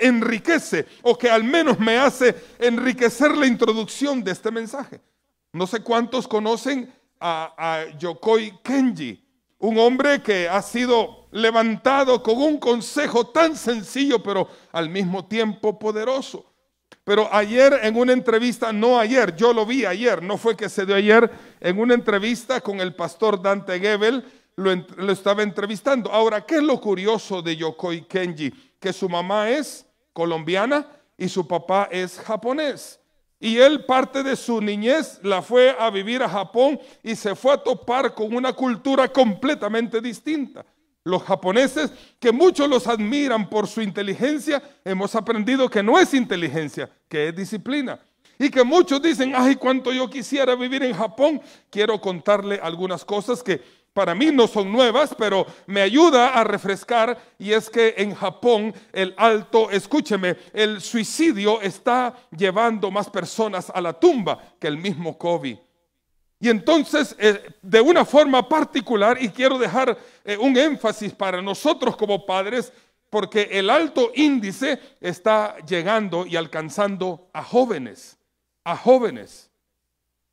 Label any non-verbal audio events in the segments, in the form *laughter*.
enriquece o que al menos me hace enriquecer la introducción de este mensaje. No sé cuántos conocen a, Yokoi Kenji, un hombre que ha sido levantado con un consejo tan sencillo pero al mismo tiempo poderoso. Pero ayer en una entrevista, no ayer, yo lo vi ayer, no fue que se dio ayer, en una entrevista con el pastor Dante Gebel, lo, lo, estaba entrevistando. Ahora, ¿qué es lo curioso de Yokoi Kenji? Que su mamá es colombiana y su papá es japonés. Y él parte de su niñez la fue a vivir a Japón y se fue a topar con una cultura completamente distinta. Los japoneses, que muchos los admiran por su inteligencia, hemos aprendido que no es inteligencia, que es disciplina. Y que muchos dicen, ay, cuánto yo quisiera vivir en Japón. Quiero contarle algunas cosas que para mí no son nuevas, pero me ayuda a refrescar y es que en Japón el alto, escúcheme, el suicidio está llevando más personas a la tumba que el mismo COVID. Y entonces, eh, de una forma particular, y quiero dejar eh, un énfasis para nosotros como padres, porque el alto índice está llegando y alcanzando a jóvenes, a jóvenes.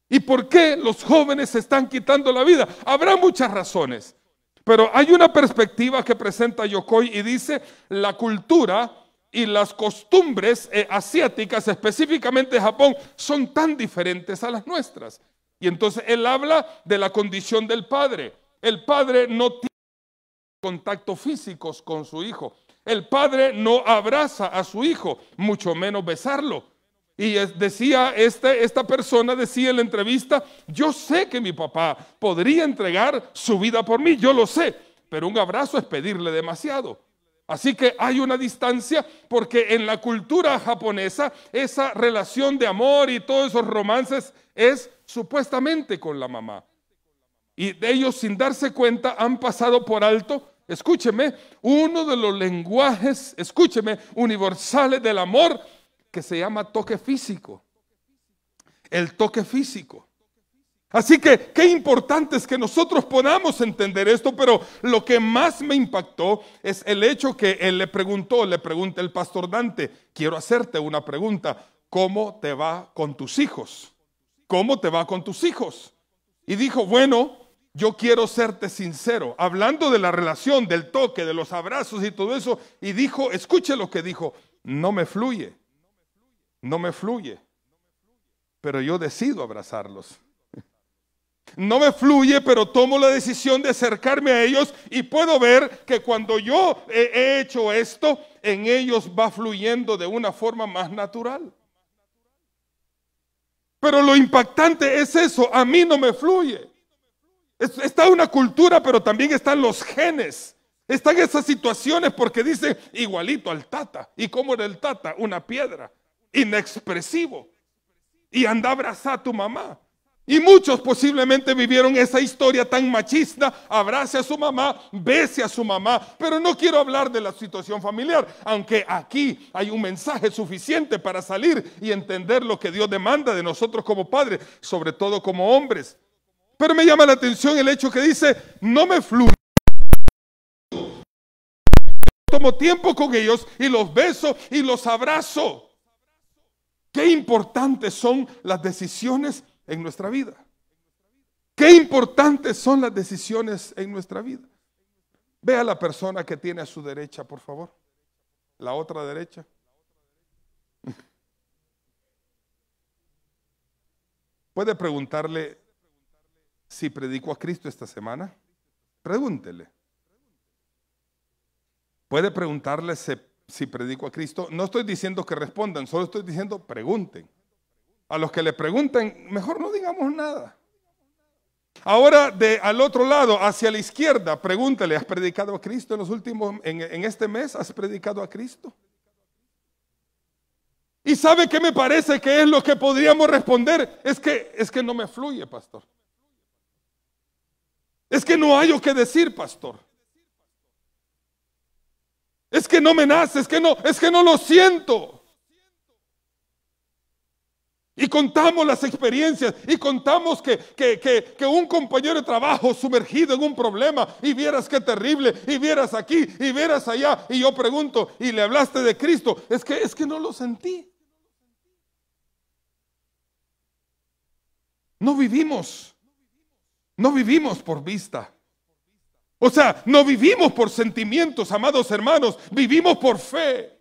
¿Y por qué los jóvenes se están quitando la vida? Habrá muchas razones, pero hay una perspectiva que presenta Yokoi y dice, la cultura y las costumbres eh, asiáticas, específicamente Japón, son tan diferentes a las nuestras. Y entonces él habla de la condición del padre. El padre no tiene contactos físicos con su hijo. El padre no abraza a su hijo, mucho menos besarlo. Y decía este, esta persona, decía en la entrevista, yo sé que mi papá podría entregar su vida por mí, yo lo sé, pero un abrazo es pedirle demasiado. Así que hay una distancia porque en la cultura japonesa esa relación de amor y todos esos romances es supuestamente con la mamá. Y ellos sin darse cuenta han pasado por alto, escúcheme, uno de los lenguajes, escúcheme, universales del amor que se llama toque físico. El toque físico. Así que qué importante es que nosotros podamos entender esto, pero lo que más me impactó es el hecho que él le preguntó, le pregunta el pastor Dante, quiero hacerte una pregunta, ¿cómo te va con tus hijos? ¿Cómo te va con tus hijos? Y dijo, bueno, yo quiero serte sincero, hablando de la relación, del toque, de los abrazos y todo eso, y dijo, escuche lo que dijo, no me fluye no me fluye, pero yo decido abrazarlos. No me fluye, pero tomo la decisión de acercarme a ellos y puedo ver que cuando yo he hecho esto, en ellos va fluyendo de una forma más natural. Pero lo impactante es eso, a mí no me fluye. Está una cultura, pero también están los genes. Están esas situaciones porque dicen, igualito al tata. ¿Y cómo era el tata? Una piedra inexpresivo y anda a abrazar a tu mamá. Y muchos posiblemente vivieron esa historia tan machista, abrace a su mamá, bese a su mamá, pero no quiero hablar de la situación familiar, aunque aquí hay un mensaje suficiente para salir y entender lo que Dios demanda de nosotros como padres, sobre todo como hombres. Pero me llama la atención el hecho que dice, no me fluye. Tomo tiempo con ellos y los beso y los abrazo. Qué importantes son las decisiones en nuestra vida. Qué importantes son las decisiones en nuestra vida. Ve a la persona que tiene a su derecha, por favor. La otra derecha. *laughs* Puede preguntarle si predicó a Cristo esta semana. Pregúntele. Puede preguntarle si si predico a Cristo, no estoy diciendo que respondan, solo estoy diciendo pregunten. A los que le pregunten, mejor no digamos nada. Ahora de al otro lado, hacia la izquierda, pregúntale, ¿has predicado a Cristo en los últimos, en, este mes, has predicado a Cristo? Y sabe qué me parece que es lo que podríamos responder, es que es que no me fluye, pastor. Es que no hay o que decir, pastor. Es que no me nace, es que no, es que no lo siento. Y contamos las experiencias y contamos que, que, que, que, un compañero de trabajo sumergido en un problema y vieras qué terrible y vieras aquí y vieras allá y yo pregunto y le hablaste de Cristo, es que, es que no lo sentí. No vivimos, no vivimos por vista, o sea, no vivimos por sentimientos, amados hermanos, vivimos por fe.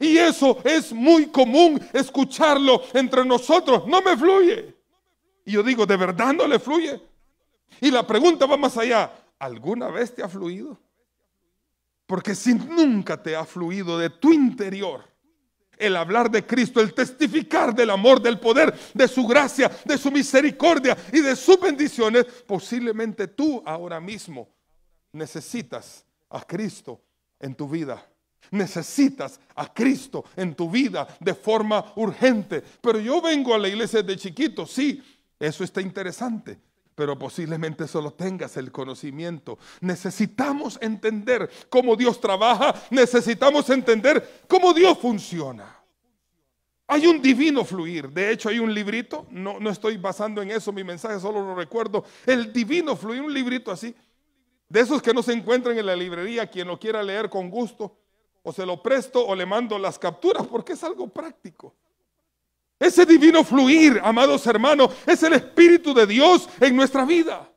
Y eso es muy común escucharlo entre nosotros. No me fluye. Y yo digo, ¿de verdad no le fluye? Y la pregunta va más allá. ¿Alguna vez te ha fluido? Porque si nunca te ha fluido de tu interior el hablar de Cristo, el testificar del amor, del poder, de su gracia, de su misericordia y de sus bendiciones, posiblemente tú ahora mismo necesitas a Cristo en tu vida. Necesitas a Cristo en tu vida de forma urgente. Pero yo vengo a la iglesia de chiquito, sí, eso está interesante, pero posiblemente solo tengas el conocimiento. Necesitamos entender cómo Dios trabaja, necesitamos entender cómo Dios funciona. Hay un divino fluir, de hecho hay un librito, no, no estoy basando en eso mi mensaje, solo lo recuerdo, el divino fluir, un librito así, de esos que no se encuentran en la librería, quien lo quiera leer con gusto, o se lo presto o le mando las capturas, porque es algo práctico. Ese divino fluir, amados hermanos, es el Espíritu de Dios en nuestra vida.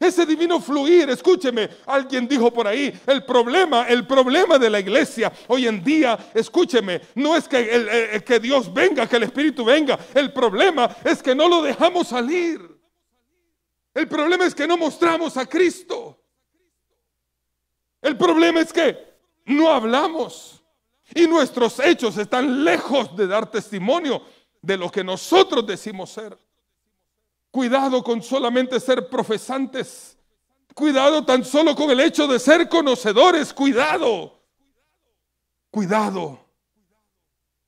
Ese divino fluir, escúcheme, alguien dijo por ahí, el problema, el problema de la iglesia hoy en día, escúcheme, no es que, que Dios venga, que el Espíritu venga, el problema es que no lo dejamos salir. El problema es que no mostramos a Cristo. El problema es que no hablamos. Y nuestros hechos están lejos de dar testimonio de lo que nosotros decimos ser. Cuidado con solamente ser profesantes. Cuidado tan solo con el hecho de ser conocedores. Cuidado. Cuidado.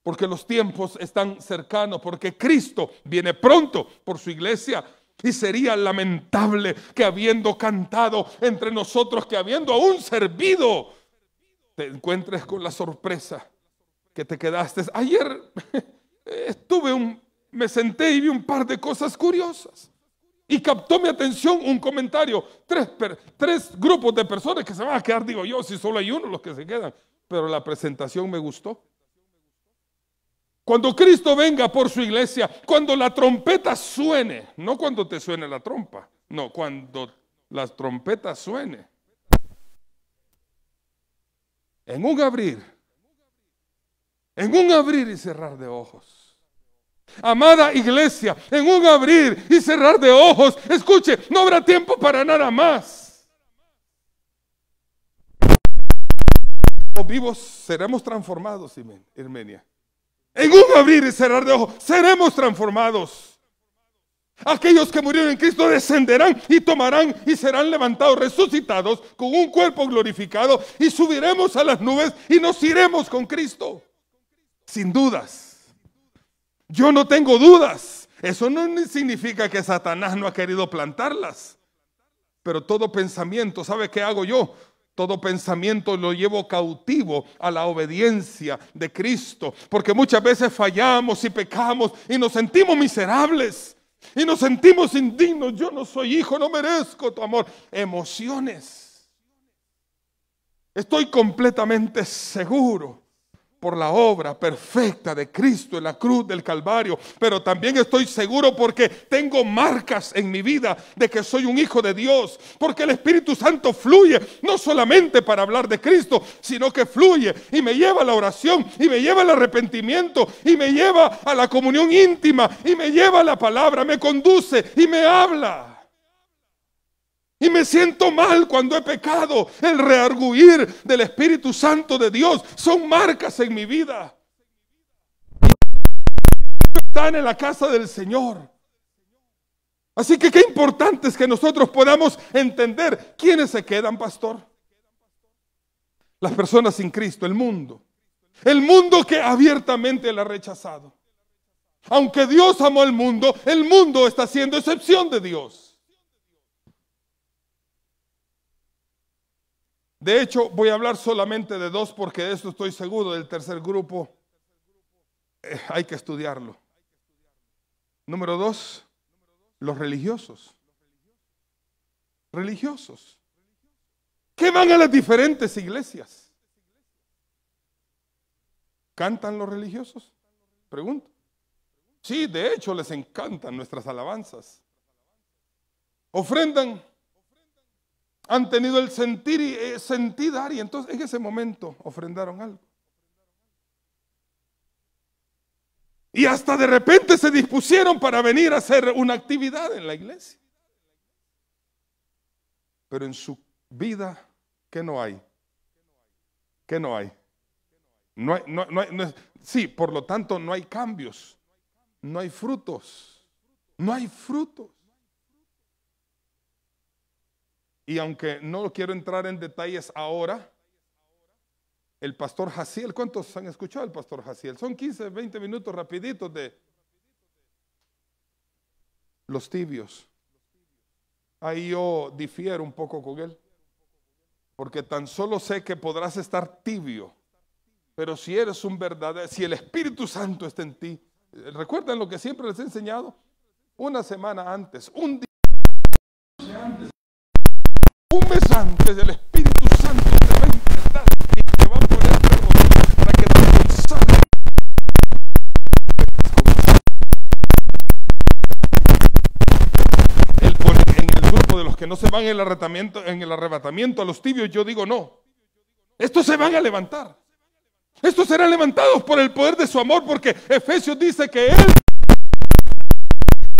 Porque los tiempos están cercanos. Porque Cristo viene pronto por su iglesia y sería lamentable que habiendo cantado entre nosotros, que habiendo aún servido, te encuentres con la sorpresa que te quedaste. Ayer *laughs* estuve un, me senté y vi un par de cosas curiosas. Y captó mi atención un comentario. Tres, tres grupos de personas que se van a quedar, digo yo, si solo hay uno los que se quedan. Pero la presentación me gustó. Cuando Cristo venga por su iglesia, cuando la trompeta suene, no cuando te suene la trompa, no, cuando la trompeta suene. En un abrir, en un abrir y cerrar de ojos. Amada iglesia, en un abrir y cerrar de ojos, escuche, no habrá tiempo para nada más. Los vivos seremos transformados, Hermenia. En un abrir y cerrar de ojos seremos transformados. Aquellos que murieron en Cristo descenderán y tomarán y serán levantados, resucitados con un cuerpo glorificado y subiremos a las nubes y nos iremos con Cristo. Sin dudas. Yo no tengo dudas. Eso no significa que Satanás no ha querido plantarlas. Pero todo pensamiento, ¿sabe qué hago yo? Todo pensamiento lo llevo cautivo a la obediencia de Cristo. Porque muchas veces fallamos y pecamos y nos sentimos miserables. Y nos sentimos indignos. Yo no soy hijo, no merezco tu amor. Emociones. Estoy completamente seguro por la obra perfecta de Cristo en la cruz del Calvario, pero también estoy seguro porque tengo marcas en mi vida de que soy un hijo de Dios, porque el Espíritu Santo fluye no solamente para hablar de Cristo, sino que fluye y me lleva a la oración, y me lleva al arrepentimiento, y me lleva a la comunión íntima, y me lleva a la palabra, me conduce y me habla. Y me siento mal cuando he pecado. El rearguir del Espíritu Santo de Dios son marcas en mi vida. Están en la casa del Señor. Así que qué importante es que nosotros podamos entender quiénes se quedan, pastor. Las personas sin Cristo, el mundo. El mundo que abiertamente le ha rechazado. Aunque Dios amó al mundo, el mundo está siendo excepción de Dios. De hecho, voy a hablar solamente de dos porque de esto estoy seguro. Del tercer grupo eh, hay que estudiarlo. Número dos, los religiosos. Religiosos. ¿Qué van a las diferentes iglesias? ¿Cantan los religiosos? Pregunto. Sí, de hecho les encantan nuestras alabanzas. Ofrendan han tenido el sentir y eh, sentir dar y entonces en ese momento ofrendaron algo. Y hasta de repente se dispusieron para venir a hacer una actividad en la iglesia. Pero en su vida, ¿qué no hay? ¿Qué no hay? No hay, no, no no sí, por lo tanto no hay cambios, no hay frutos, no hay frutos. Y aunque no quiero entrar en detalles ahora, el pastor Jaciel, ¿cuántos han escuchado el pastor Jaciel? Son 15, 20 minutos rapiditos de los tibios. Ahí yo difiero un poco con él, porque tan solo sé que podrás estar tibio, pero si eres un verdadero, si el Espíritu Santo está en ti, recuerden lo que siempre les he enseñado, una semana antes, un día un mes antes del Espíritu Santo te va a intentar y te va a poner para que te salgan. en el grupo de los que no se van el arrebatamiento, en el arrebatamiento a los tibios, yo digo no. Estos se van a levantar. Estos serán levantados por el poder de su amor, porque Efesios dice que Él,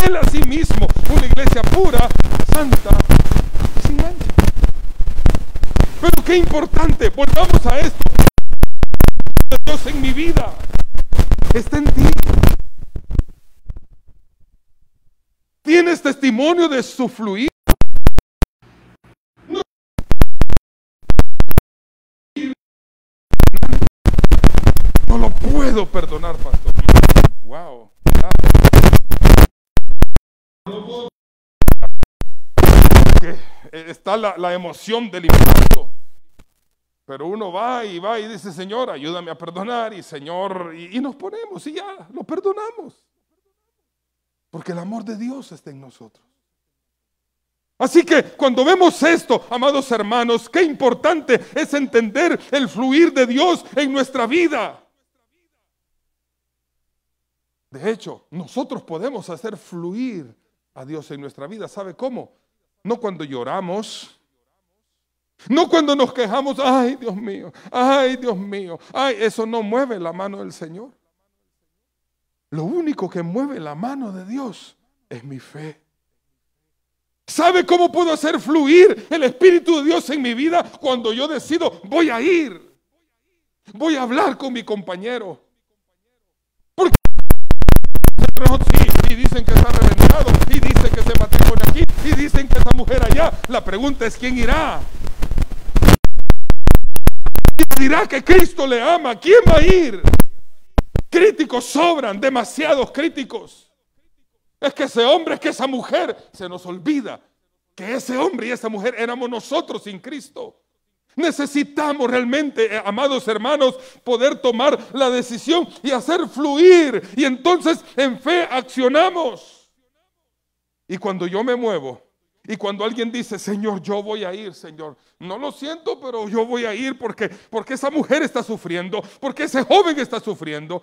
Él a sí mismo, una iglesia pura, santa, pero qué importante, volvamos a esto. Dios en mi vida está en ti. Tienes testimonio de su fluir. No. lo puedo perdonar, pastor. wow. la, emoción del impacto. Pero uno va y va y dice, Señor, ayúdame a perdonar y Señor, y, y nos ponemos y ya, lo perdonamos. Porque el amor de Dios está en nosotros. Así que cuando vemos esto, amados hermanos, qué importante es entender el fluir de Dios en nuestra vida. De hecho, nosotros podemos hacer fluir a Dios en nuestra vida. ¿Sabe cómo? No cuando lloramos. No cuando nos quejamos, ay Dios mío, ay Dios mío, ay, eso no mueve la mano del Señor. Lo único que mueve la mano de Dios es mi fe. ¿Sabe cómo puedo hacer fluir el Espíritu de Dios en mi vida cuando yo decido, voy a ir, voy a hablar con mi compañero? Porque dicen que está reventado, y y dicen que esa mujer allá. La pregunta es quién irá. ¿Quién dirá que Cristo le ama. ¿Quién va a ir? Críticos sobran, demasiados críticos. Es que ese hombre, es que esa mujer, se nos olvida que ese hombre y esa mujer éramos nosotros sin Cristo. Necesitamos realmente, eh, amados hermanos, poder tomar la decisión y hacer fluir. Y entonces en fe accionamos. Y cuando yo me muevo, y cuando alguien dice, Señor, yo voy a ir, Señor, no lo siento, pero yo voy a ir porque, porque esa mujer está sufriendo, porque ese joven está sufriendo.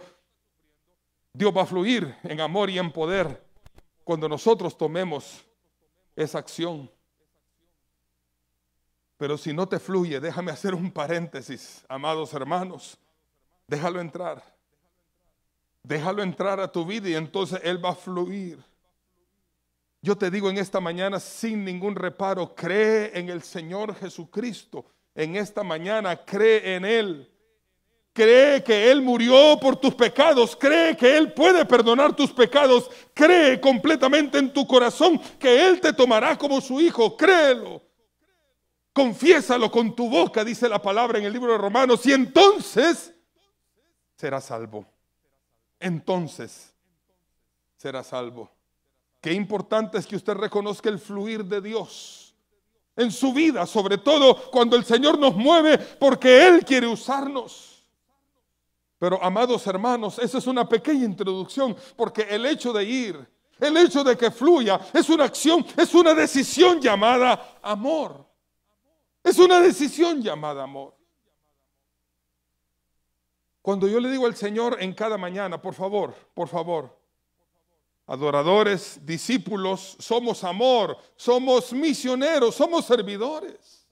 Dios va a fluir en amor y en poder cuando nosotros tomemos esa acción. Pero si no te fluye, déjame hacer un paréntesis, amados hermanos, déjalo entrar. Déjalo entrar a tu vida y entonces Él va a fluir. Yo te digo en esta mañana sin ningún reparo, cree en el Señor Jesucristo. En esta mañana cree en Él. Cree que Él murió por tus pecados. Cree que Él puede perdonar tus pecados. Cree completamente en tu corazón que Él te tomará como su hijo. Créelo. Confiésalo con tu boca, dice la palabra en el libro de Romanos. Y entonces serás salvo. Entonces serás salvo. Qué importante es que usted reconozca el fluir de Dios en su vida, sobre todo cuando el Señor nos mueve porque Él quiere usarnos. Pero amados hermanos, esa es una pequeña introducción porque el hecho de ir, el hecho de que fluya, es una acción, es una decisión llamada amor. Es una decisión llamada amor. Cuando yo le digo al Señor en cada mañana, por favor, por favor, adoradores, discípulos, somos amor, somos misioneros, somos servidores.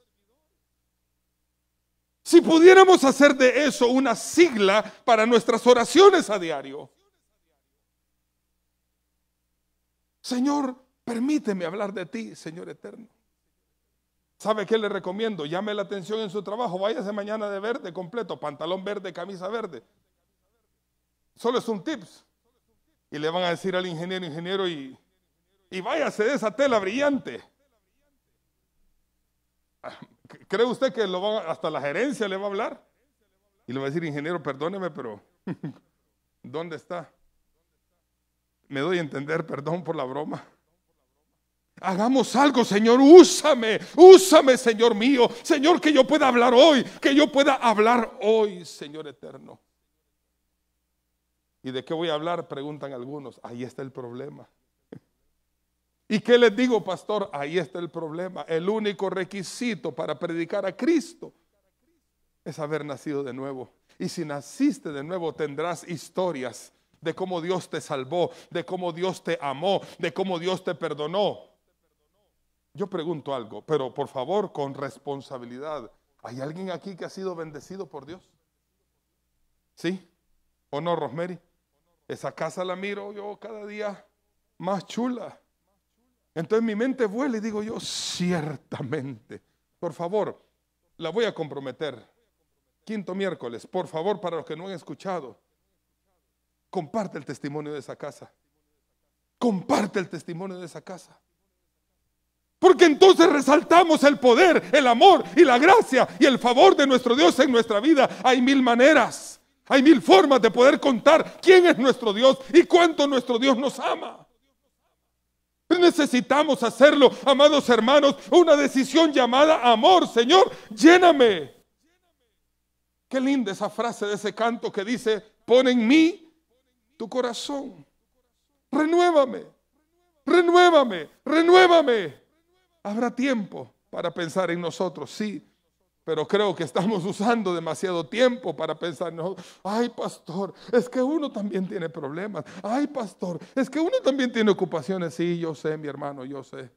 Si pudiéramos hacer de eso una sigla para nuestras oraciones a diario. Señor, permíteme hablar de ti, Señor eterno. ¿Sabe qué le recomiendo? Llame la atención en su trabajo, váyase mañana de verde completo, pantalón verde, camisa verde. Solo es un tips. Y le van a decir al ingeniero, ingeniero, y, váyase de esa tela brillante. *laughs* ¿Cree usted que lo va, hasta la gerencia le va a hablar? Y le va a decir, ingeniero, perdóneme, pero *laughs* ¿dónde está? Me doy a entender, perdón por la broma. Hagamos algo, Señor, úsame, úsame, Señor mío, Señor, que yo pueda hablar hoy, que yo pueda hablar hoy, Señor eterno. ¿Y de qué voy a hablar? Preguntan algunos. Ahí está el problema. *laughs* ¿Y qué les digo, pastor? Ahí está el problema. El único requisito para predicar a Cristo es haber nacido de nuevo. Y si naciste de nuevo tendrás historias de cómo Dios te salvó, de cómo Dios te amó, de cómo Dios te perdonó. Yo pregunto algo, pero por favor con responsabilidad. ¿Hay alguien aquí que ha sido bendecido por Dios? ¿Sí? ¿O no, Rosemary? Esa casa la miro yo cada día más chula. Entonces mi mente vuela y digo yo, ciertamente. Por favor, la voy a comprometer. Quinto miércoles, por favor, para los que no han escuchado, comparte el testimonio de esa casa. Comparte el testimonio de esa casa. Porque entonces resaltamos el poder, el amor y la gracia y el favor de nuestro Dios en nuestra vida. Hay mil maneras. Hay mil formas de poder contar quién es nuestro Dios y cuánto nuestro Dios nos ama. necesitamos hacerlo, amados hermanos, una decisión llamada amor. Señor, lléname. Qué linda esa frase de ese canto que dice, pon en mí tu corazón. Renuévame, renuévame, renuévame. Habrá tiempo para pensar en nosotros, sí, pero creo que estamos *laughs* usando demasiado tiempo para pensar, no, ay pastor, es que uno también tiene problemas. Ay pastor, es que uno también tiene ocupaciones. Sí, yo sé, mi hermano, yo sé.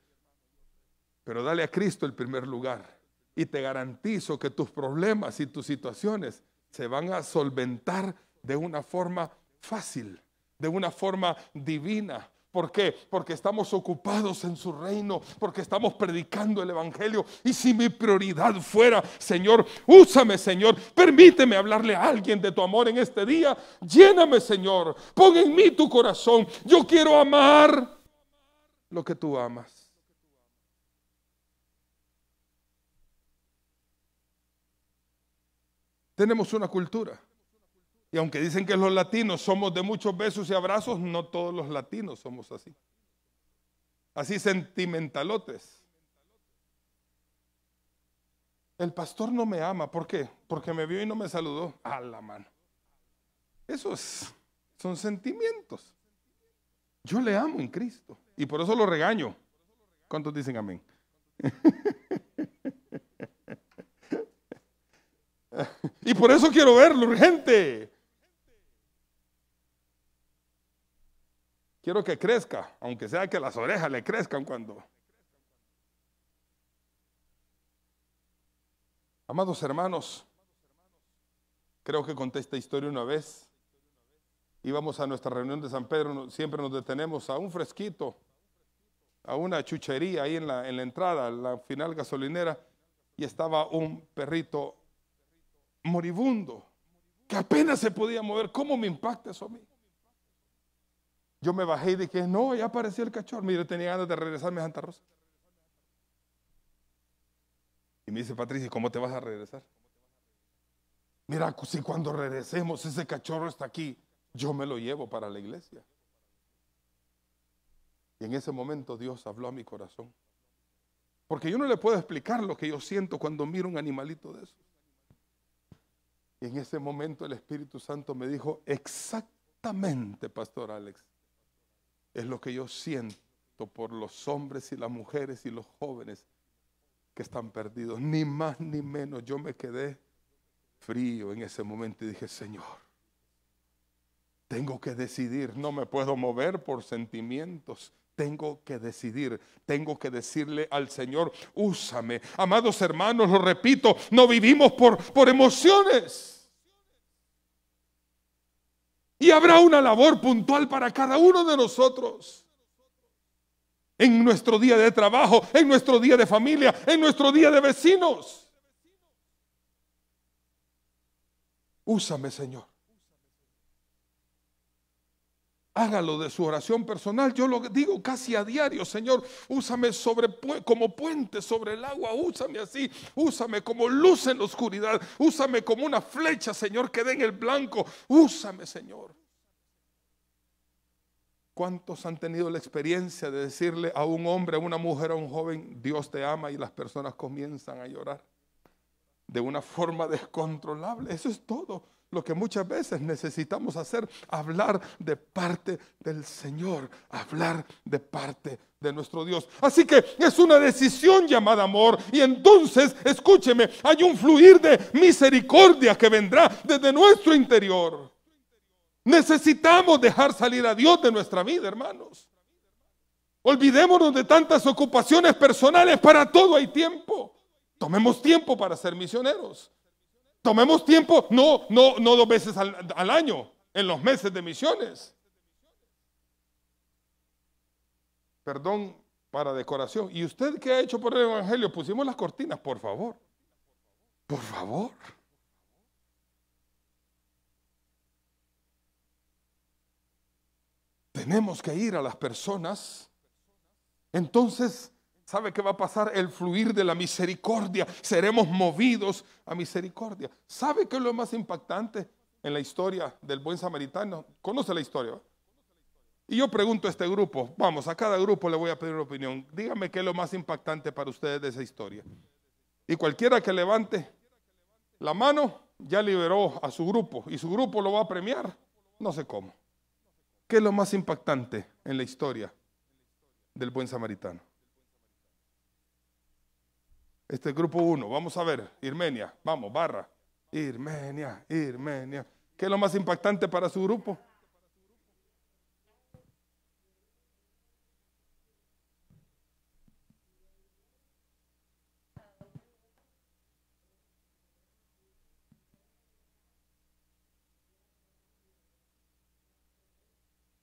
Pero dale a Cristo el primer lugar y te garantizo que tus problemas y tus situaciones se van a solventar de una forma fácil, de una forma divina, ¿Por qué? Porque estamos ocupados en su reino, porque estamos predicando el Evangelio. Y si mi prioridad fuera, Señor, úsame, Señor, permíteme hablarle a alguien de tu amor en este día. Lléname, Señor, pon en mí tu corazón. Yo quiero amar lo que tú amas. Tenemos una cultura y aunque dicen que los latinos somos de muchos besos y abrazos, no todos los latinos somos así. Así sentimentalotes. El pastor no me ama, ¿por qué? Porque me vio y no me saludó. A la mano. Esos son sentimientos. Yo le amo en Cristo y por eso lo regaño. ¿Cuántos dicen amén? *laughs* y por eso quiero verlo urgente. Quiero que crezca, aunque sea que las orejas le crezcan cuando. Amados hermanos, creo que conté esta historia una vez. Íbamos a nuestra reunión de San Pedro, siempre nos detenemos a un fresquito, a una chuchería ahí en la, en la entrada, la final gasolinera, y estaba un perrito moribundo que apenas se podía mover. ¿Cómo me impacta eso a mí? Yo me bajé y dije, no, ya apareció el cachorro. Mire, tenía ganas de regresarme a Santa Rosa. Y me dice, Patricia, ¿cómo te vas a regresar? Mira, si cuando regresemos ese cachorro está aquí, yo me lo llevo para la iglesia. Y en ese momento Dios habló a mi corazón. Porque yo no le puedo explicar lo que yo siento cuando miro un animalito de eso. Y en ese momento el Espíritu Santo me dijo, exactamente, Pastor Alex, es lo que yo siento por los hombres y las mujeres y los jóvenes que están perdidos. Ni más ni menos. Yo me quedé frío en ese momento y dije, Señor, tengo que decidir. No me puedo mover por sentimientos. Tengo que decidir, tengo que decirle al Señor, úsame. Amados hermanos, lo repito, no vivimos por, por emociones. Y habrá una labor puntual para cada uno de nosotros. En nuestro día de trabajo, en nuestro día de familia, en nuestro día de vecinos. Úsame, Señor. Hágalo de su oración personal. Yo lo digo casi a diario, Señor, úsame sobre, como puente sobre el agua, úsame así, úsame como luz en la oscuridad, úsame como una flecha, Señor, que dé en el blanco, úsame, Señor. ¿Cuántos han tenido la experiencia de decirle a un hombre, a una mujer, a un joven, Dios te ama y las personas comienzan a llorar de una forma descontrolable? Eso es todo lo que muchas veces necesitamos hacer, hablar de parte del Señor, hablar de parte de nuestro Dios. Así que es una decisión llamada amor y entonces, escúcheme, hay un fluir de misericordia que vendrá desde nuestro interior. Necesitamos dejar salir a Dios de nuestra vida, hermanos. Olvidémonos de tantas ocupaciones personales, para todo hay tiempo. Tomemos tiempo para ser misioneros. Tomemos tiempo, no, no, dos veces al, al año, en los meses de misiones. Perdón para decoración. ¿Y usted qué ha hecho por el Evangelio? Pusimos las cortinas, por favor. Por favor. Tenemos que ir a las personas. Entonces, ¿Sabe qué va a pasar? El fluir de la misericordia. Seremos movidos a misericordia. ¿Sabe qué es lo más impactante en la historia del buen samaritano? Conoce la historia. Y yo pregunto a este grupo, vamos, a cada grupo le voy a pedir una opinión. Dígame qué es lo más impactante para ustedes de esa historia. Y cualquiera que levante la mano ya liberó a su grupo y su grupo lo va a premiar, no sé cómo. ¿Qué es lo más impactante en la historia del buen samaritano? Este grupo uno, vamos a ver, Irmenia, vamos, barra. Irmenia, Irmenia. ¿Qué es lo más impactante para su grupo?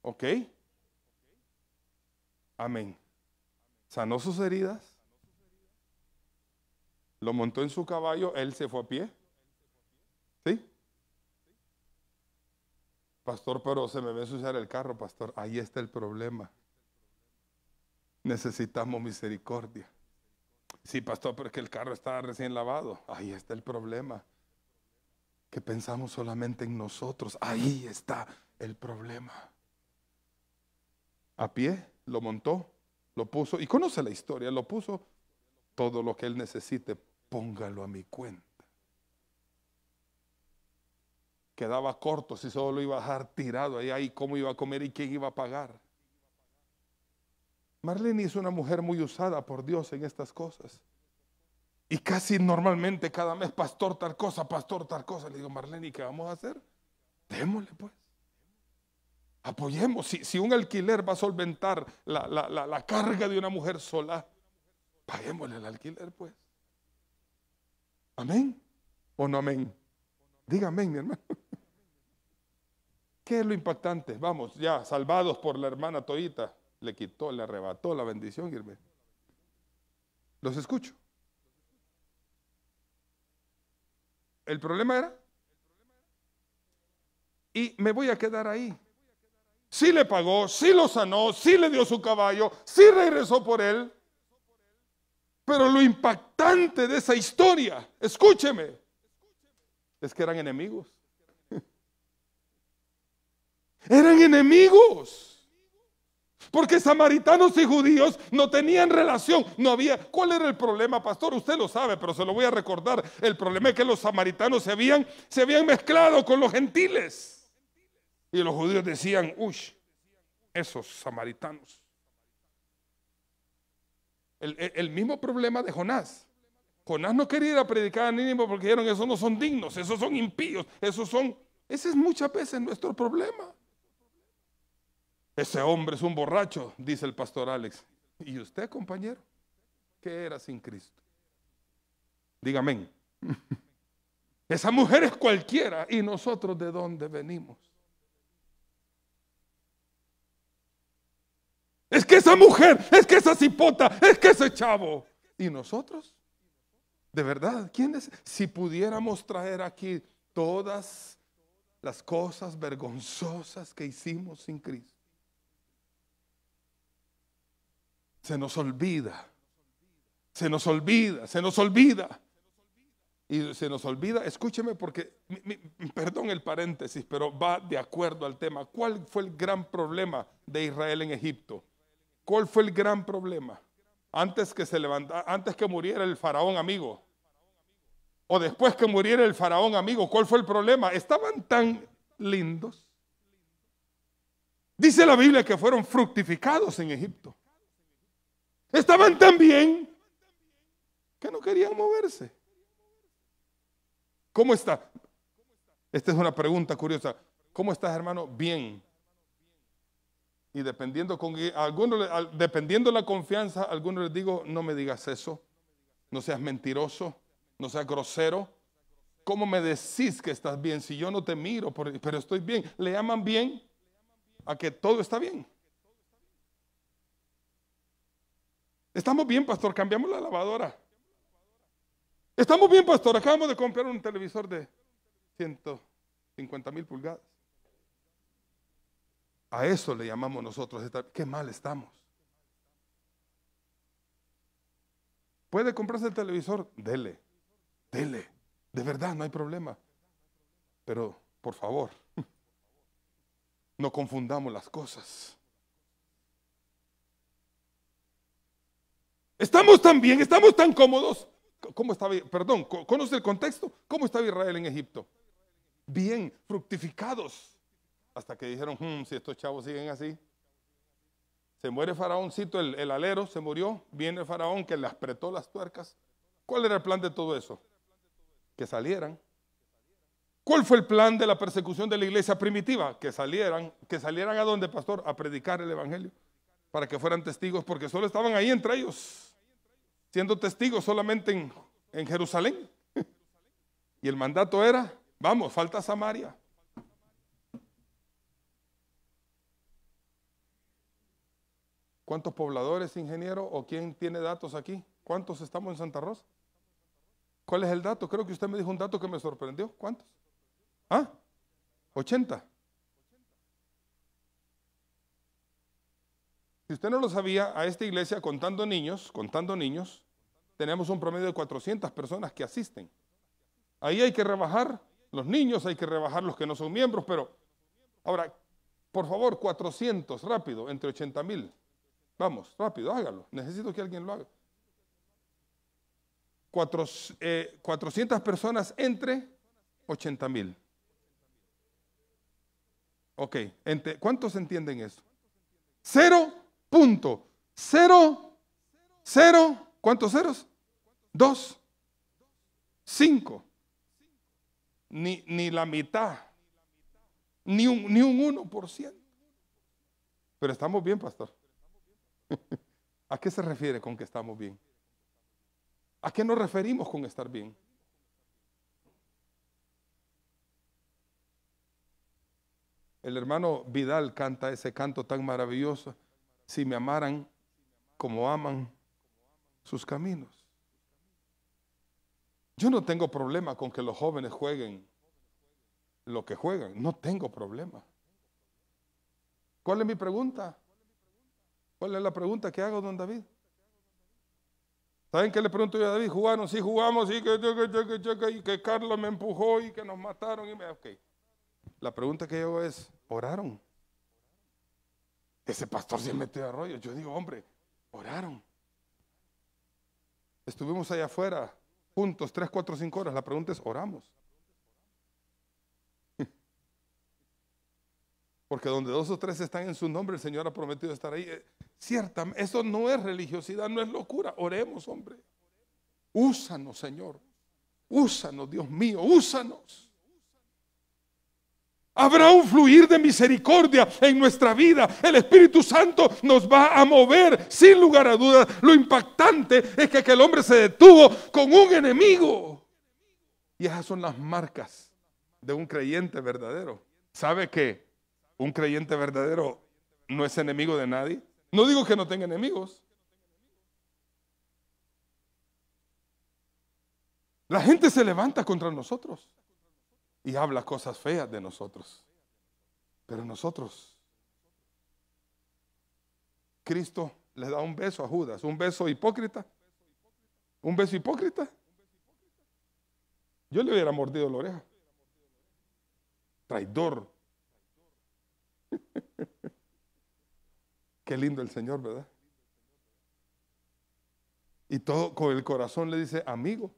¿Ok? Amén. Sanó sus heridas lo montó en su caballo, él se fue a pie. ¿Sí? Pastor, pero se me ve ensuciar el carro, pastor. Ahí está el problema. Necesitamos misericordia. Sí, pastor, pero es que el carro está recién lavado. Ahí está el problema. Que pensamos solamente en nosotros. Ahí está el problema. A pie, lo montó, lo puso, y conoce la historia, lo puso todo lo que él necesite póngalo a mi cuenta. Quedaba corto si solo iba a dejar tirado ahí, ahí cómo iba a comer y quién iba a pagar. Marlene es una mujer muy usada por Dios en estas cosas. Y casi normalmente cada mes, pastor tal cosa, pastor tal cosa. Le digo, Marlene, ¿qué vamos a hacer? Démosle pues. Apoyemos. Si, un alquiler va a solventar la, la carga de una mujer sola, paguémosle el alquiler pues. ¿Amén? ¿O no amén? Diga mi hermano. ¿Qué es lo impactante? Vamos, ya, salvados por la hermana Toita. Le quitó, le arrebató la bendición, Irme. Los escucho. El problema era. Y me voy a quedar ahí. Sí le pagó, sí lo sanó, sí le dio su caballo, sí regresó por él. Pero lo impactante de esa historia, escúcheme, es que eran enemigos. *laughs* Eran enemigos. Porque samaritanos y judíos no tenían relación, no había. ¿Cuál era el problema, pastor? Usted lo sabe, pero se lo voy a recordar. El problema es que los samaritanos se habían, se habían mezclado con los gentiles. Y los judíos decían, uy, esos samaritanos. El, mismo problema de Jonás. Jonás no quería ir a predicar a Nínive porque dijeron, esos no son dignos, esos son impíos, esos son... Ese es muchas veces nuestro problema. Ese hombre es un borracho, dice el pastor Alex. ¿Y usted, compañero? ¿Qué era sin Cristo? Dígame. *laughs* Esa mujer es cualquiera y nosotros de dónde venimos. Es que esa mujer, es que esa cipota, es que ese chavo. ¿Y nosotros? De verdad, es? Si pudiéramos traer aquí todas las cosas vergonzosas que hicimos sin Cristo. Se nos olvida, se nos olvida, se nos olvida. Y se nos olvida, escúcheme porque, perdón el paréntesis, pero va de acuerdo al tema. ¿Cuál fue el gran problema de Israel en Egipto? ¿Cuál fue el gran problema? Antes que se levanta, antes que muriera el faraón amigo, o después que muriera el faraón amigo, ¿cuál fue el problema? Estaban tan lindos. Dice la Biblia que fueron fructificados en Egipto. Estaban tan bien que no querían moverse. ¿Cómo está? Esta es una pregunta curiosa. ¿Cómo estás, hermano? Bien. Y dependiendo con dependiendo la confianza, algunos les digo, no me digas eso, no seas mentiroso, no seas grosero. ¿Cómo me decís que estás bien si yo no te miro, pero estoy bien? Le llaman bien a que todo está bien. Estamos bien, pastor, cambiamos la lavadora. Estamos bien, pastor, acabamos de comprar un televisor de 150 mil pulgadas. A eso le llamamos nosotros. Qué mal estamos. ¿Puede comprarse el televisor? Dele, dele. De verdad, no hay problema. Pero, por favor, *laughs* no confundamos las cosas. Estamos tan bien, estamos tan cómodos. ¿Cómo estaba? Perdón, ¿conoce el contexto? ¿Cómo estaba Israel en Egipto? Bien, fructificados. Hasta que dijeron, hmm, si estos chavos siguen así. Se muere Faraóncito, el, el alero se murió. Viene el Faraón que le apretó las tuercas. ¿Cuál era el plan de todo eso? Que salieran. ¿Cuál fue el plan de la persecución de la iglesia primitiva? Que salieran, que salieran a donde pastor, a predicar el evangelio, para que fueran testigos, porque solo estaban ahí entre ellos, siendo testigos solamente en, en Jerusalén. *laughs* Y el mandato era, vamos, falta Samaria. ¿Cuántos pobladores, ingeniero, o quién tiene datos aquí? ¿Cuántos estamos en Santa Rosa? ¿Cuál es el dato? Creo que usted me dijo un dato que me sorprendió. ¿Cuántos? ¿Ah? 80. Si usted no lo sabía, a esta iglesia, contando niños, contando niños, tenemos un promedio de 400 personas que asisten. Ahí hay que rebajar los niños, hay que rebajar los que no son miembros, pero ahora, por favor, 400, rápido, entre 80 mil. Vamos, rápido, hágalo. Necesito que alguien lo haga. Cuatro, 400 eh, personas entre 80 mil. Ok, ¿cuántos entienden eso? Cero punto. Cero, cero, ¿cuántos ceros? Dos, cinco. Ni, la mitad, ni ni un 1%. Pero estamos bien, pastor. ¿A qué se refiere con que estamos bien? ¿A qué nos referimos con estar bien? El hermano Vidal canta ese canto tan maravilloso. Si me amaran como aman sus caminos. Yo no tengo problema con que los jóvenes jueguen lo que juegan. No tengo problema. ¿Cuál es mi pregunta? ¿Cuál es la pregunta que hago, don David? ¿Saben qué le pregunto yo a David? ¿Jugaron? Sí, jugamos, sí, que, que, y que Carlos me empujó y que nos mataron. Y me, okay. La pregunta que yo hago es, ¿oraron? Ese pastor se metió a rollo. Yo digo, hombre, oraron. Estuvimos allá afuera juntos tres, cuatro, cinco horas. La pregunta es, ¿oramos? Porque donde dos o tres están en su nombre, el Señor ha prometido estar ahí. Eh, cierta, eso no es religiosidad, no es locura. Oremos, hombre. Úsanos, Señor. Úsanos, Dios mío, úsanos. Habrá un fluir de misericordia en nuestra vida. El Espíritu Santo nos va a mover, sin lugar a dudas. Lo impactante es que aquel hombre se detuvo con un enemigo. Y esas son las marcas de un creyente verdadero. ¿Sabe que un creyente verdadero no es enemigo de nadie. No digo que no tenga enemigos. La gente se levanta contra nosotros y habla cosas feas de nosotros. Pero nosotros, Cristo le da un beso a Judas, un beso hipócrita. Un beso hipócrita. Yo le hubiera mordido la oreja. Traidor, Qué lindo el Señor, ¿verdad? Y todo con el corazón le dice, amigo.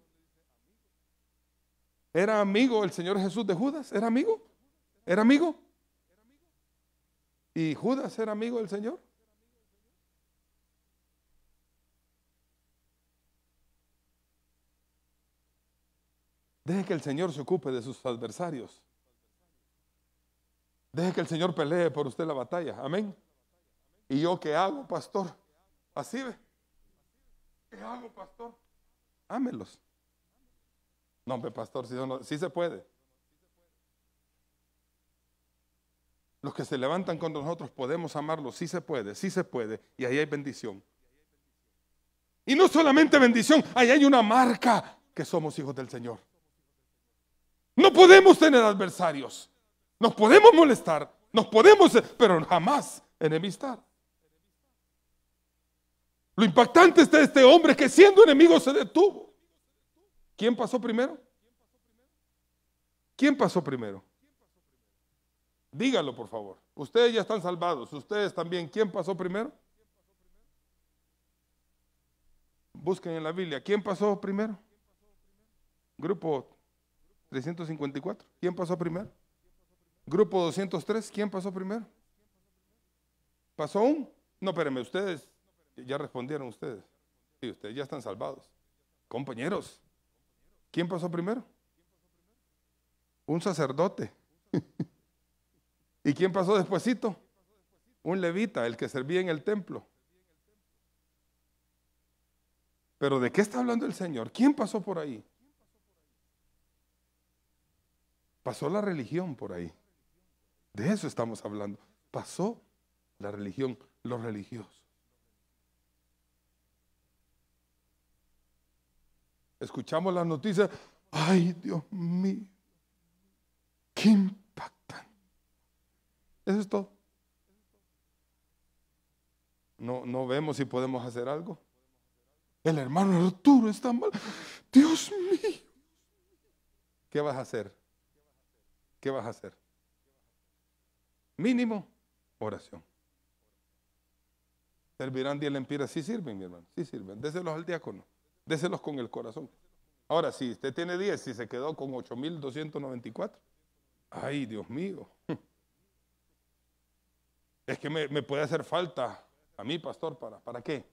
¿Era amigo el Señor Jesús de Judas? ¿Era amigo? ¿Era amigo? ¿Y Judas era amigo del Señor? Deje que el Señor se ocupe de sus adversarios. Deje que el Señor pelee por usted la batalla. Amén. ¿Y yo qué hago, pastor? Así ve. ¿Qué hago, pastor? Ámelos. No, hombre, pastor, si sí se puede. Los que se levantan contra nosotros podemos amarlos, sí se puede, sí se puede. Y ahí hay bendición. Y no solamente bendición, ahí hay una marca que somos hijos del Señor. No podemos tener adversarios. Nos podemos molestar, nos podemos, pero jamás enemistad. Lo impactante está este hombre que siendo enemigo se detuvo. ¿Quién pasó primero? ¿Quién pasó primero? Dígalo, por favor. Ustedes ya están salvados. Ustedes también. ¿Quién pasó primero? Busquen en la Biblia. ¿Quién pasó primero? Grupo 354. ¿Quién pasó primero? Grupo 203. ¿Quién pasó primero? ¿Pasó un? No, espérenme. Ustedes ya respondieron ustedes. Sí, ustedes ya están salvados. Compañeros, ¿quién pasó primero? Un sacerdote. *laughs* ¿Y quién pasó despuesito? Un levita, el que servía en el templo. Pero ¿de qué está hablando el Señor? ¿Quién pasó por ahí? Pasó la religión por ahí. De eso estamos hablando. Pasó la religión, los religiosos. escuchamos las noticias, ay Dios mío, qué impactan. Eso es todo. No, no vemos si podemos hacer algo. El hermano Arturo está mal. Dios mío. ¿Qué vas a hacer? ¿Qué vas a hacer? Mínimo, oración. ¿Servirán 10 lempiras? Sí sirven, mi hermano. Sí sirven. Déselos al diácono. Déselos con el corazón. Ahora, si usted tiene 10 y se quedó con 8.294, ay, Dios mío. *laughs* Es que me, puede hacer falta a mí, pastor, para, ¿para qué?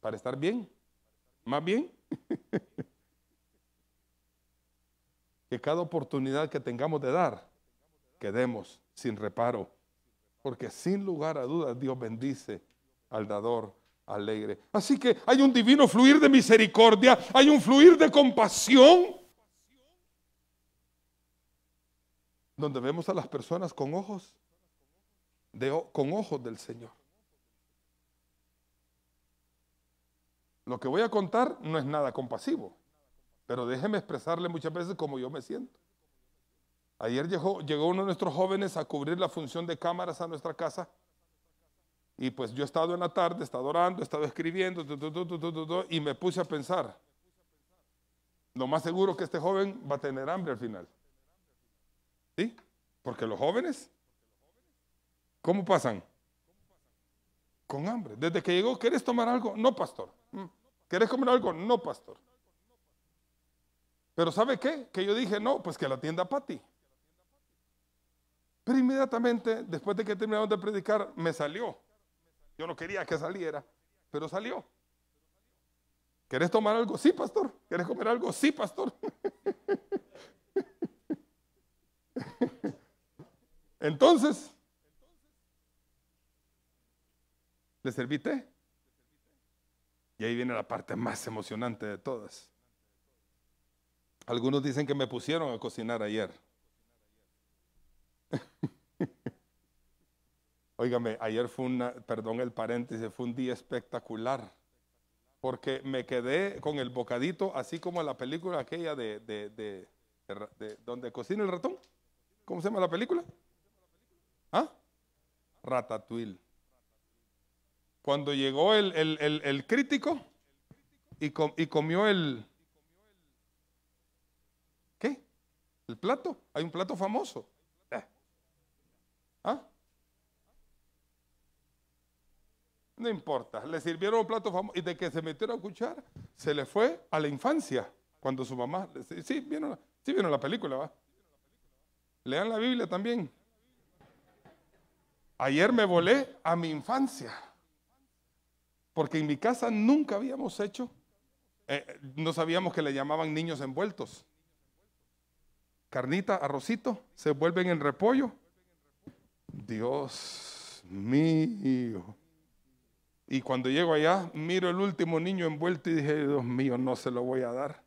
¿Para estar bien? ¿Más bien? *laughs* que cada oportunidad que tengamos de dar, quedemos sin reparo. Porque sin lugar a dudas Dios bendice al dador alegre. Así que hay un divino fluir de misericordia, hay un fluir de compasión, donde vemos a las personas con ojos, de, con ojos del Señor. Lo que voy a contar no es nada compasivo, pero déjeme expresarle muchas veces como yo me siento. Ayer llegó uno de nuestros jóvenes a cubrir la función de cámaras a nuestra casa y pues yo he estado en la tarde, he estado orando, he estado escribiendo, y me puse a pensar. Lo más seguro que este joven va a tener hambre al final. ¿Sí? Porque los jóvenes, ¿cómo pasan? Con hambre. Desde que llegó, ¿quieres tomar algo? No, pastor. Mm. ¿Quieres comer algo? No, pastor. Pero ¿sabe qué? Que yo dije, no, pues que la tienda Patti. Pero inmediatamente, después de que terminamos de predicar, me salió. Yo no quería que saliera, pero salió. ¿Querés tomar algo? Sí, pastor. ¿Querés comer algo? Sí, pastor. *laughs* Entonces, ¿le serví Y ahí viene la parte más emocionante de todas. Algunos dicen que me pusieron a cocinar ayer. *laughs* Óigame, ayer fue una, perdón el paréntesis, fue un día espectacular. Porque me quedé con el bocadito, así como la película aquella de, de, donde cocina el ratón. ¿Cómo se llama la película? ¿Ah? Ratatouille. Cuando llegó el, crítico y, y comió el, ¿Qué? ¿El plato? Hay un plato famoso. Eh. ¿Ah? No importa, le sirvieron un plato famoso y de que se metieron a escuchar, se le fue a la infancia, cuando su mamá, sí, vieron la, sí, vieron la película, va. Lean la Biblia también. Ayer me volé a mi infancia, porque en mi casa nunca habíamos hecho, eh, eh, no sabíamos que le llamaban niños envueltos. Carnita, arrocito, se vuelven en repollo. Dios mío. Y cuando llego allá, miro el último niño envuelto y dije, Dios mío, no se lo voy a dar.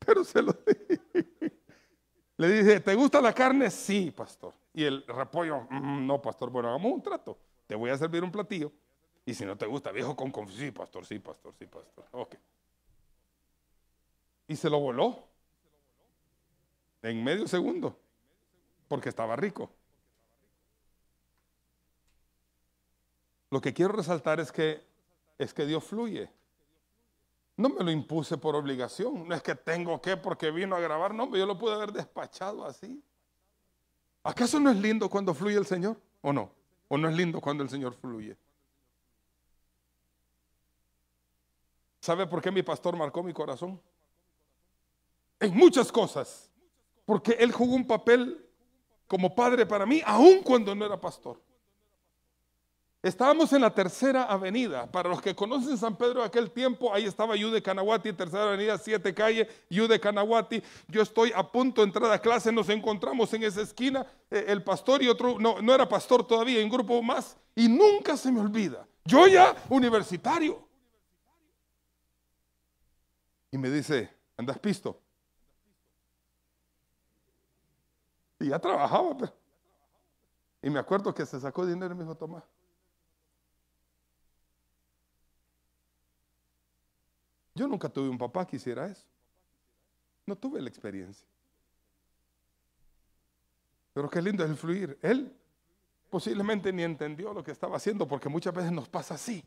Pero se lo dije. *laughs* Le dije, ¿te gusta la carne? Sí, pastor. Y el repollo, mm, no, pastor. Bueno, hagamos un trato. Te voy a servir un platillo. Y si no te gusta, viejo, con, confusión. sí, pastor, sí, pastor, sí, pastor. Ok. Y se lo voló. En medio segundo. Porque estaba rico. Lo que quiero resaltar es que, es que Dios fluye. No me lo impuse por obligación. No es que tengo que porque vino a grabar. No, yo lo pude haber despachado así. ¿Acaso no es lindo cuando fluye el Señor? ¿O no? ¿O no es lindo cuando el Señor fluye? ¿Sabe por qué mi pastor marcó mi corazón? En muchas cosas. Porque él jugó un papel como padre para mí, aun cuando no era pastor. Estábamos en la tercera avenida. Para los que conocen San Pedro de aquel tiempo, ahí estaba Yude de tercera avenida, siete calle, Yude de Yo estoy a punto de entrar a clase, nos encontramos en esa esquina, eh, el pastor y otro, no, era pastor todavía, un grupo más. Y nunca se me olvida, yo ya universitario. Y me dice, ¿andas pisto? Y ya trabajaba, pues. Y me acuerdo que se sacó dinero y me dijo, Tomás. Yo nunca tuve un papá que hiciera eso. No tuve la experiencia. Pero qué lindo es el fluir. Él posiblemente ni entendió lo que estaba haciendo porque muchas veces nos pasa así.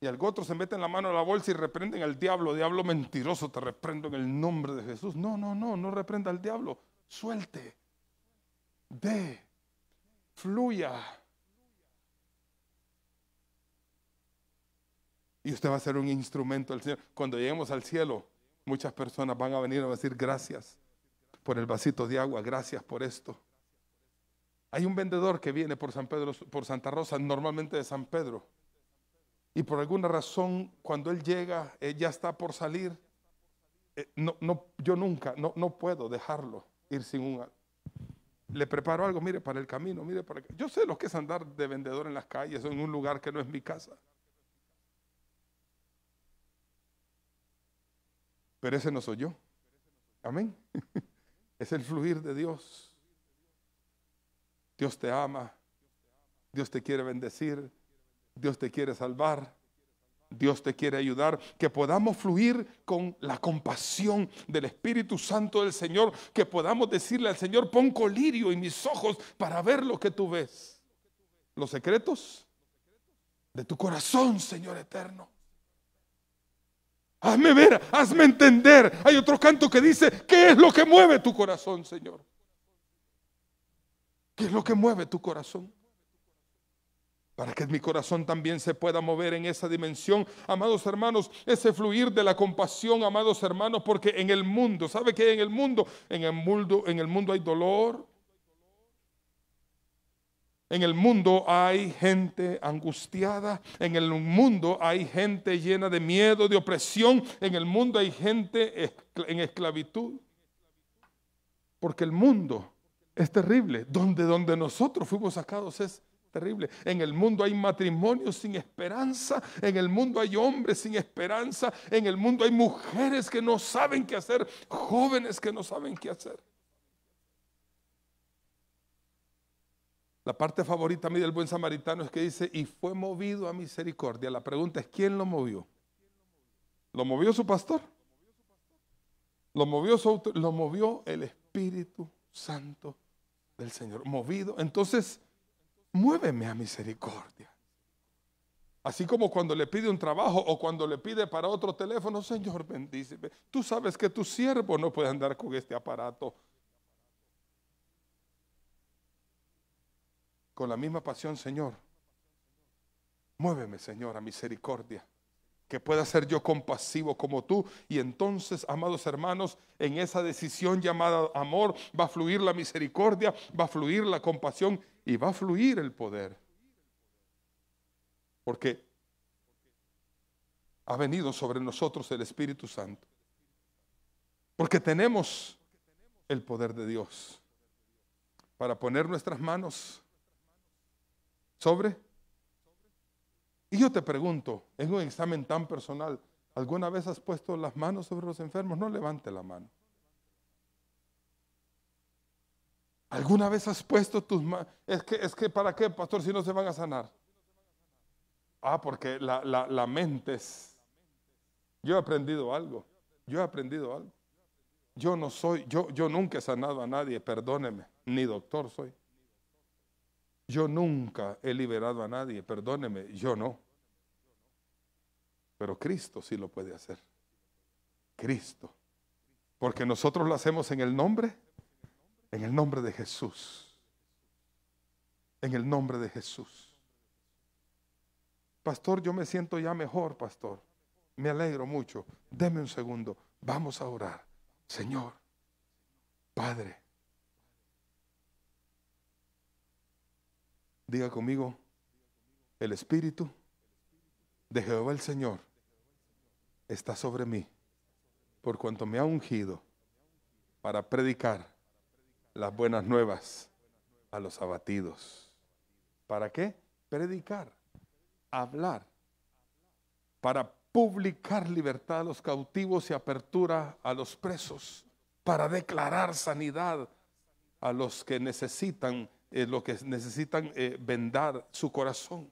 Y algo otro se mete en la mano de la bolsa y reprenden al diablo. Diablo mentiroso, te reprendo en el nombre de Jesús. No, no, no, no reprenda al diablo. Suelte. De. Fluya. Y usted va a ser un instrumento del Señor. Cuando lleguemos al cielo, muchas personas van a venir a decir gracias por el vasito de agua, gracias por esto. Hay un vendedor que viene por San Pedro, por Santa Rosa, normalmente de San Pedro. Y por alguna razón, cuando él llega, eh, ya está por salir. Eh, no, no, yo nunca, no, no puedo dejarlo ir sin un... Le preparo algo, mire, para el camino, mire, para... Yo sé lo que es andar de vendedor en las calles o en un lugar que no es mi casa. pero ese no soy yo. Amén. *laughs* Es el fluir de Dios. Dios te ama. Dios te quiere bendecir. Dios te quiere salvar. Dios te quiere ayudar. Que podamos fluir con la compasión del Espíritu Santo del Señor. Que podamos decirle al Señor, pon colirio en mis ojos para ver lo que tú ves. Los secretos de tu corazón, Señor eterno. Hazme ver, hazme entender. Hay otro canto que dice, ¿qué es lo que mueve tu corazón, Señor? ¿Qué es lo que mueve tu corazón? Para que mi corazón también se pueda mover en esa dimensión, amados hermanos, ese fluir de la compasión, amados hermanos, porque en el mundo, ¿sabe qué? En el mundo, en el mundo, en el mundo hay dolor, en el mundo hay gente angustiada, en el mundo hay gente llena de miedo, de opresión, en el mundo hay gente en esclavitud. Porque el mundo es terrible, donde donde nosotros fuimos sacados es terrible. En el mundo hay matrimonios sin esperanza, en el mundo hay hombres sin esperanza, en el mundo hay mujeres que no saben qué hacer, jóvenes que no saben qué hacer. La parte favorita a mí del buen samaritano es que dice, y fue movido a misericordia. La pregunta es, ¿quién lo movió? ¿Lo movió su pastor? ¿Lo movió, su ¿Lo movió el Espíritu Santo del Señor? Movido. Entonces, muéveme a misericordia. Así como cuando le pide un trabajo o cuando le pide para otro teléfono, Señor, bendíceme. Tú sabes que tu siervo no puede andar con este aparato con la misma pasión, Señor, muéveme, Señor, a misericordia, que pueda ser yo compasivo como tú. Y entonces, amados hermanos, en esa decisión llamada amor va a fluir la misericordia, va a fluir la compasión y va a fluir el poder. Porque ha venido sobre nosotros el Espíritu Santo. Porque tenemos el poder de Dios para poner nuestras manos sobre. Y yo te pregunto, en un examen tan personal, ¿alguna vez has puesto las manos sobre los enfermos? No levante la mano. ¿Alguna vez has puesto tus manos? Es que, es que, ¿para qué, pastor, si no se van a sanar? Ah, porque la, la mente es... Yo he aprendido algo. Yo he aprendido algo. Yo no soy, yo, yo nunca he sanado a nadie, perdóneme, ni doctor soy. Yo nunca he liberado a nadie, perdóneme, yo no. Pero Cristo sí lo puede hacer. Cristo. Porque nosotros lo hacemos en el nombre, en el nombre de Jesús. En el nombre de Jesús. Pastor, yo me siento ya mejor, pastor. Me alegro mucho. Deme un segundo. Vamos a orar. Señor, Padre. Diga conmigo, el Espíritu de Jehová el Señor está sobre mí, por cuanto me ha ungido para predicar las buenas nuevas a los abatidos. ¿Para qué? Predicar, hablar, para publicar libertad a los cautivos y apertura a los presos, para declarar sanidad a los que necesitan eh, lo que necesitan eh, vendar su corazón.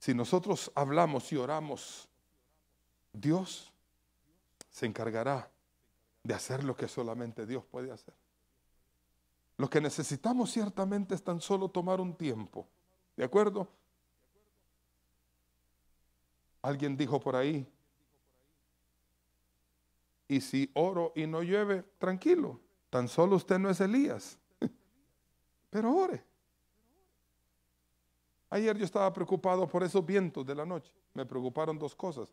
Si nosotros hablamos y oramos, Dios se encargará de hacer lo que solamente Dios puede hacer. Lo que necesitamos ciertamente es tan solo tomar un tiempo, ¿de acuerdo? Alguien dijo por ahí, y si oro y no llueve, tranquilo, tan solo usted no es Elías pero ore. Ayer yo estaba preocupado por esos vientos de la noche. Me preocuparon dos cosas.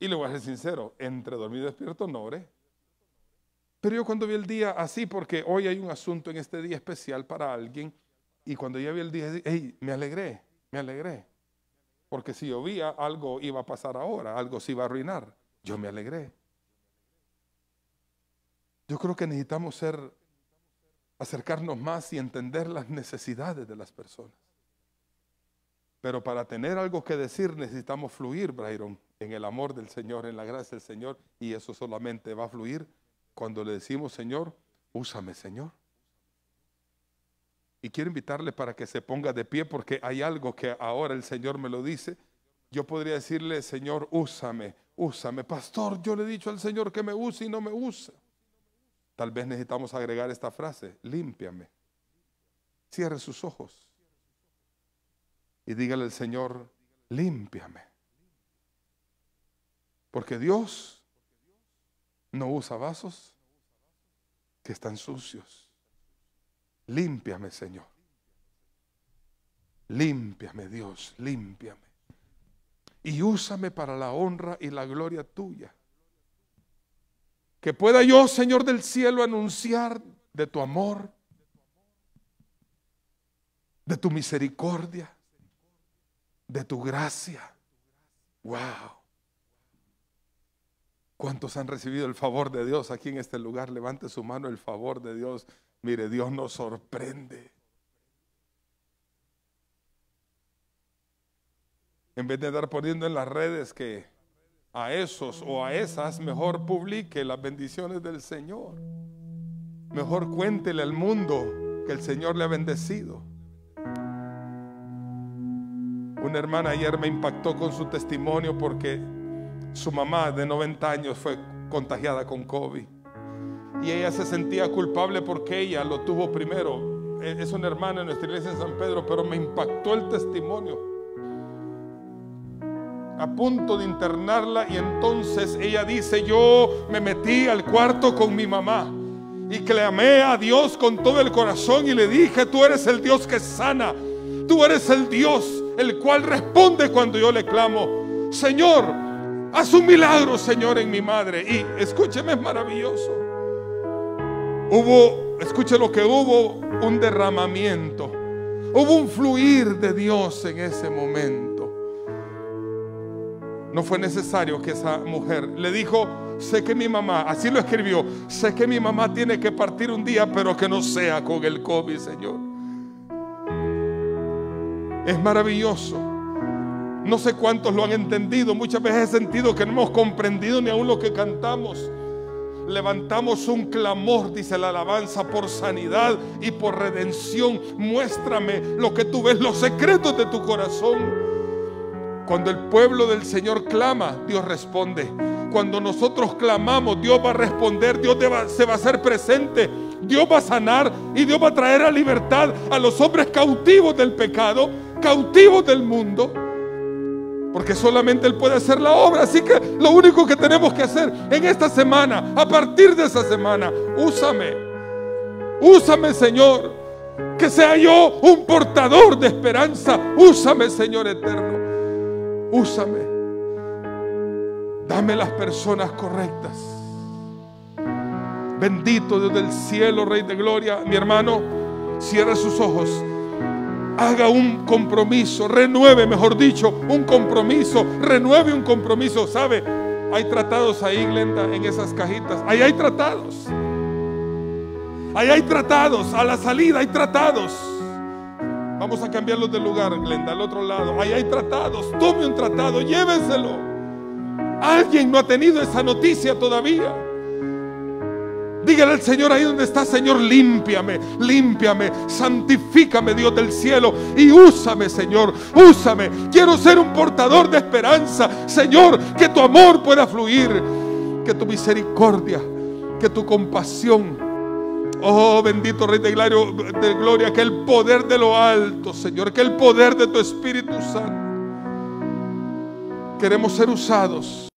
Y le voy a ser sincero, entre dormido y despierto no oré. Pero yo cuando vi el día así, porque hoy hay un asunto en este día especial para alguien, y cuando ya vi el día, me alegré, me alegré. Porque si llovía, algo iba a pasar ahora, algo se iba a arruinar. Yo me alegré. Yo creo que necesitamos ser acercarnos más y entender las necesidades de las personas. Pero para tener algo que decir necesitamos fluir, Byron, en el amor del Señor, en la gracia del Señor, y eso solamente va a fluir cuando le decimos, Señor, úsame, Señor. Y quiero invitarle para que se ponga de pie porque hay algo que ahora el Señor me lo dice. Yo podría decirle, Señor, úsame, úsame. Pastor, yo le he dicho al Señor que me use y no me usa. Tal vez necesitamos agregar esta frase, límpiame. Cierre sus ojos y dígale al Señor, límpiame. Porque Dios no usa vasos que están sucios. Límpiame, Señor. Límpiame, Dios, límpiame. Y úsame para la honra y la gloria tuya. Que pueda yo, Señor del cielo, anunciar de tu amor, de tu misericordia, de tu gracia. Wow. ¿Cuántos han recibido el favor de Dios aquí en este lugar? Levante su mano el favor de Dios. Mire, Dios nos sorprende. En vez de estar poniendo en las redes que a esos o a esas, mejor publique las bendiciones del Señor. Mejor cuéntele al mundo que el Señor le ha bendecido. Una hermana ayer me impactó con su testimonio porque su mamá de 90 años fue contagiada con COVID. Y ella se sentía culpable porque ella lo tuvo primero. E-, es una hermana en nuestra iglesia en San Pedro, pero me impactó el testimonio a punto de internarla y entonces ella dice, yo me metí al cuarto con mi mamá y clamé a Dios con todo el corazón y le dije, tú eres el Dios que sana, tú eres el Dios el cual responde cuando yo le clamo, Señor, haz un milagro, Señor, en mi madre. Y escúcheme, es maravilloso. Hubo, escuche lo que hubo, un derramamiento, hubo un fluir de Dios en ese momento. No fue necesario que esa mujer le dijo, sé que mi mamá, así lo escribió, sé que mi mamá tiene que partir un día, pero que no sea con el COVID, Señor. Es maravilloso. No sé cuántos lo han entendido. Muchas veces he sentido que no hemos comprendido ni aún lo que cantamos. Levantamos un clamor, dice la alabanza, por sanidad y por redención. Muéstrame lo que tú ves, los secretos de tu corazón. Cuando el pueblo del Señor clama, Dios responde. Cuando nosotros clamamos, Dios va a responder, Dios se va a hacer presente, Dios va a sanar y Dios va a traer a libertad a los hombres cautivos del pecado, cautivos del mundo. Porque solamente Él puede hacer la obra. Así que lo único que tenemos que hacer en esta semana, a partir de esa semana, úsame. Úsame, Señor. Que sea yo un portador de esperanza. Úsame, Señor eterno úsame. Dame las personas correctas. Bendito Dios del cielo, Rey de Gloria. Mi hermano, Cierra sus ojos. Haga un compromiso, renueve, mejor dicho, un compromiso, renueve un compromiso. ¿Sabe? Hay tratados ahí, Glenda, en esas cajitas. Ahí hay tratados. Ahí hay tratados. A la salida hay tratados. Vamos a cambiarlos de lugar, Glenda, al otro lado. Ahí hay tratados. Tome un tratado, llévenselo. Alguien no ha tenido esa noticia todavía. Dígale al Señor ahí donde está, Señor, límpiame, límpiame, santifícame, Dios del cielo, y úsame, Señor, úsame. Quiero ser un portador de esperanza, Señor, que tu amor pueda fluir, que tu misericordia, que tu compasión Oh bendito Rey de Gloria, que el poder de lo alto, Señor, que el poder de tu Espíritu Santo. Queremos ser usados